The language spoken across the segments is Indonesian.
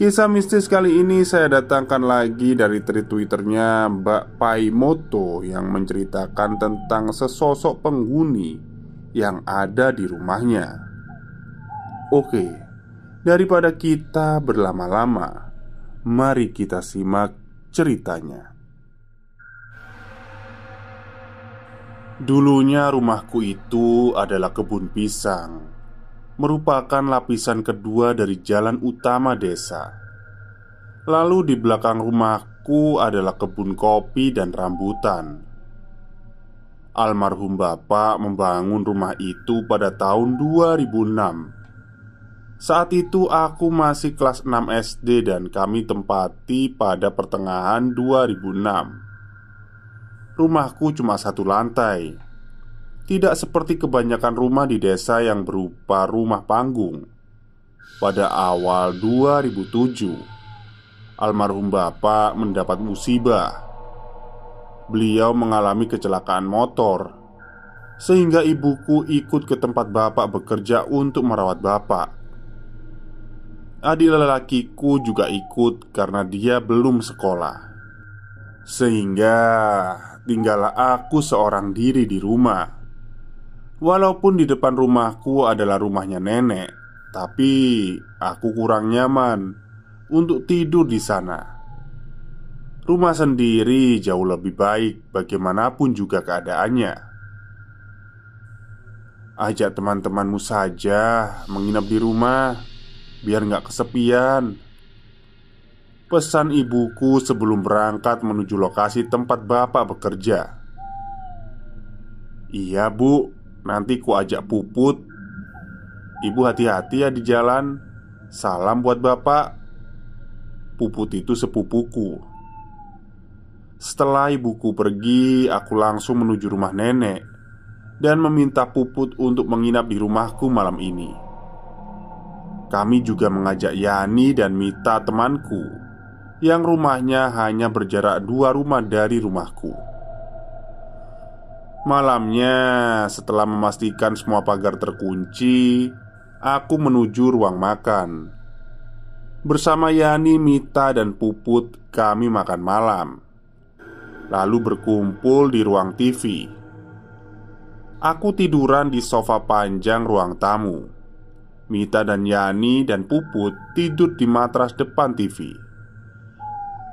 Kisah mistis kali ini saya datangkan lagi dari tweet twitternya Mbak Pai Moto Yang menceritakan tentang sesosok penghuni yang ada di rumahnya Oke, daripada kita berlama-lama Mari kita simak ceritanya Dulunya rumahku itu adalah kebun pisang merupakan lapisan kedua dari jalan utama desa. Lalu di belakang rumahku adalah kebun kopi dan rambutan. Almarhum bapak membangun rumah itu pada tahun 2006. Saat itu aku masih kelas 6 SD dan kami tempati pada pertengahan 2006. Rumahku cuma satu lantai tidak seperti kebanyakan rumah di desa yang berupa rumah panggung Pada awal 2007 Almarhum bapak mendapat musibah Beliau mengalami kecelakaan motor Sehingga ibuku ikut ke tempat bapak bekerja untuk merawat bapak Adik lelakiku juga ikut karena dia belum sekolah sehingga tinggallah aku seorang diri di rumah. Walaupun di depan rumahku adalah rumahnya nenek, tapi aku kurang nyaman untuk tidur di sana. Rumah sendiri jauh lebih baik, bagaimanapun juga keadaannya. Ajak teman-temanmu saja menginap di rumah, biar nggak kesepian. Pesan ibuku sebelum berangkat menuju lokasi tempat bapak bekerja. Iya, Bu, Nanti ku ajak puput Ibu hati-hati ya di jalan Salam buat bapak Puput itu sepupuku Setelah ibuku pergi Aku langsung menuju rumah nenek Dan meminta Puput untuk menginap di rumahku malam ini Kami juga mengajak Yani dan Mita temanku Yang rumahnya hanya berjarak dua rumah dari rumahku Malamnya, setelah memastikan semua pagar terkunci, aku menuju ruang makan. Bersama Yani, Mita, dan Puput, kami makan malam, lalu berkumpul di ruang TV. Aku tiduran di sofa panjang ruang tamu. Mita dan Yani dan Puput tidur di matras depan TV.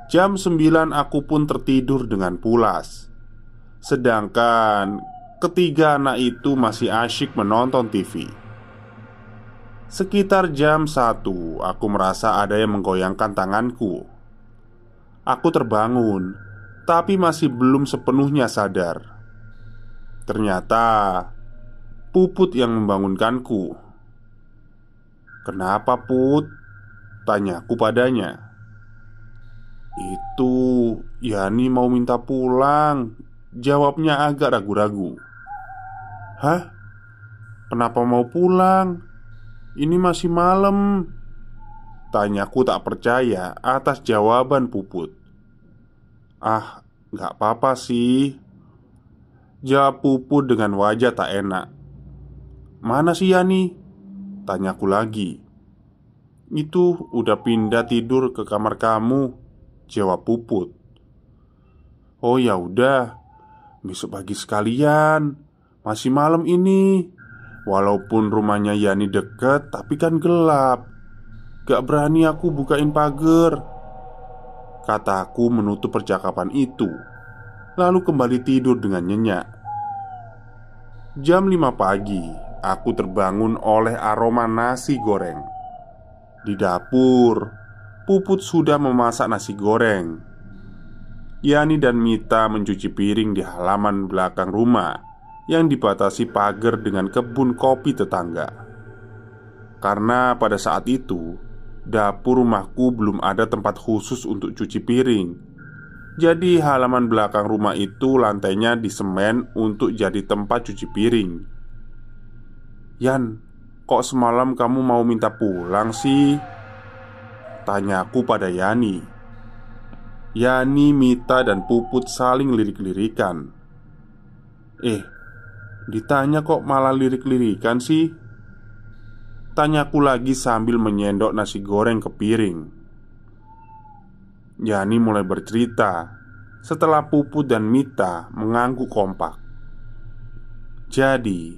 Jam 9 aku pun tertidur dengan pulas. Sedangkan ketiga anak itu masih asyik menonton TV Sekitar jam satu Aku merasa ada yang menggoyangkan tanganku Aku terbangun Tapi masih belum sepenuhnya sadar Ternyata Puput yang membangunkanku Kenapa Put? Tanyaku padanya Itu Yani mau minta pulang Jawabnya agak ragu-ragu Hah? Kenapa mau pulang? Ini masih malam Tanyaku tak percaya atas jawaban Puput Ah, gak apa-apa sih Jawab Puput dengan wajah tak enak Mana sih Yani? Tanyaku lagi Itu udah pindah tidur ke kamar kamu Jawab Puput Oh ya udah, Besok pagi sekalian Masih malam ini Walaupun rumahnya Yani deket Tapi kan gelap Gak berani aku bukain pagar Kataku menutup percakapan itu Lalu kembali tidur dengan nyenyak Jam 5 pagi Aku terbangun oleh aroma nasi goreng Di dapur Puput sudah memasak nasi goreng Yani dan Mita mencuci piring di halaman belakang rumah yang dibatasi pagar dengan kebun kopi tetangga. Karena pada saat itu, dapur rumahku belum ada tempat khusus untuk cuci piring. Jadi, halaman belakang rumah itu lantainya disemen untuk jadi tempat cuci piring. Yan, kok semalam kamu mau minta pulang sih? Tanyaku pada Yani. Yani, Mita, dan Puput saling lirik-lirikan. Eh, ditanya kok malah lirik-lirikan sih? Tanyaku lagi sambil menyendok nasi goreng ke piring. Yani mulai bercerita setelah Puput dan Mita mengangguk kompak. Jadi,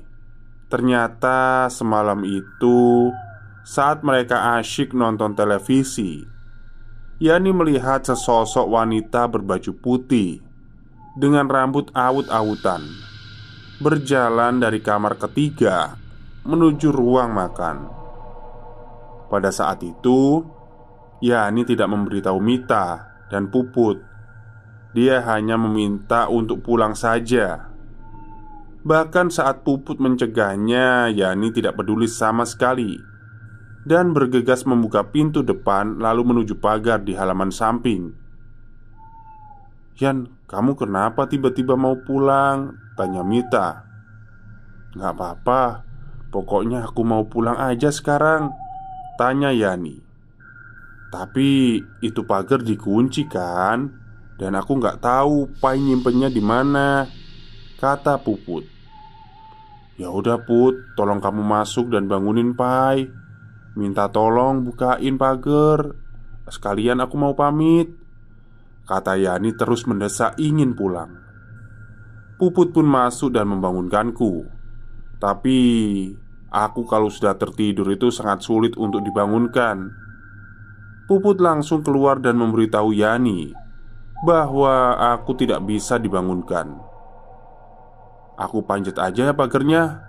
ternyata semalam itu saat mereka asyik nonton televisi Yani melihat sesosok wanita berbaju putih dengan rambut awut-awutan berjalan dari kamar ketiga menuju ruang makan. Pada saat itu, Yani tidak memberitahu Mita dan Puput. Dia hanya meminta untuk pulang saja. Bahkan saat Puput mencegahnya, Yani tidak peduli sama sekali dan bergegas membuka pintu depan, lalu menuju pagar di halaman samping. "Yan, kamu kenapa tiba-tiba mau pulang?" tanya Mita. "Gak apa-apa, pokoknya aku mau pulang aja sekarang," tanya Yani. "Tapi itu pagar dikunci kan, dan aku nggak tahu pai nyimpennya di mana," kata Puput. "Ya udah, Put, tolong kamu masuk dan bangunin pai." Minta tolong bukain pagar Sekalian aku mau pamit Kata Yani terus mendesak ingin pulang Puput pun masuk dan membangunkanku Tapi Aku kalau sudah tertidur itu sangat sulit untuk dibangunkan Puput langsung keluar dan memberitahu Yani Bahwa aku tidak bisa dibangunkan Aku panjat aja ya pagernya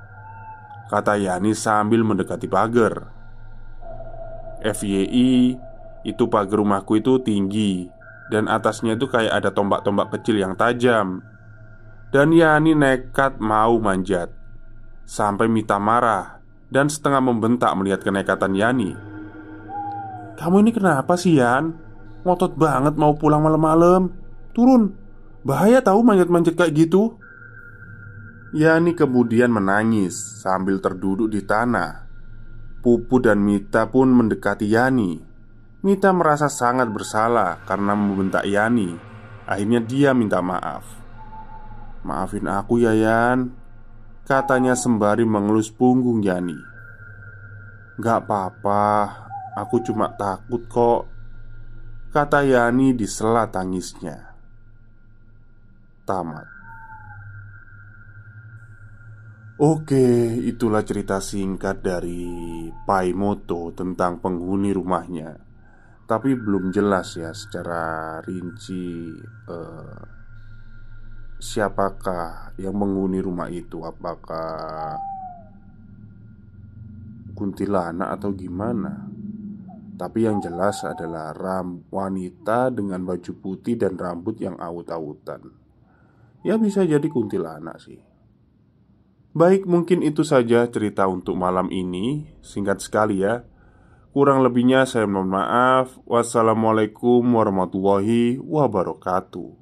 Kata Yani sambil mendekati pagar FYI e itu pagar rumahku itu tinggi dan atasnya itu kayak ada tombak-tombak kecil yang tajam. Dan Yani nekat mau manjat sampai Mita marah dan setengah membentak melihat kenekatan Yani. "Kamu ini kenapa sih, Yan? Ngotot banget mau pulang malam-malam. Turun. Bahaya tahu manjat-manjat kayak gitu." Yani kemudian menangis sambil terduduk di tanah Pupu dan Mita pun mendekati Yani. Mita merasa sangat bersalah karena membentak Yani. Akhirnya dia minta maaf. "Maafin aku ya, Yan," katanya sembari mengelus punggung Yani. "Gak apa-apa, aku cuma takut kok," kata Yani di sela tangisnya. Tamat. Oke, itulah cerita singkat dari Pai Moto tentang penghuni rumahnya. Tapi belum jelas ya secara rinci eh, siapakah yang menghuni rumah itu, apakah kuntilanak atau gimana. Tapi yang jelas adalah ram wanita dengan baju putih dan rambut yang awut-awutan. Ya bisa jadi kuntilanak sih. Baik, mungkin itu saja cerita untuk malam ini. Singkat sekali ya. Kurang lebihnya saya mohon maaf. Wassalamualaikum warahmatullahi wabarakatuh.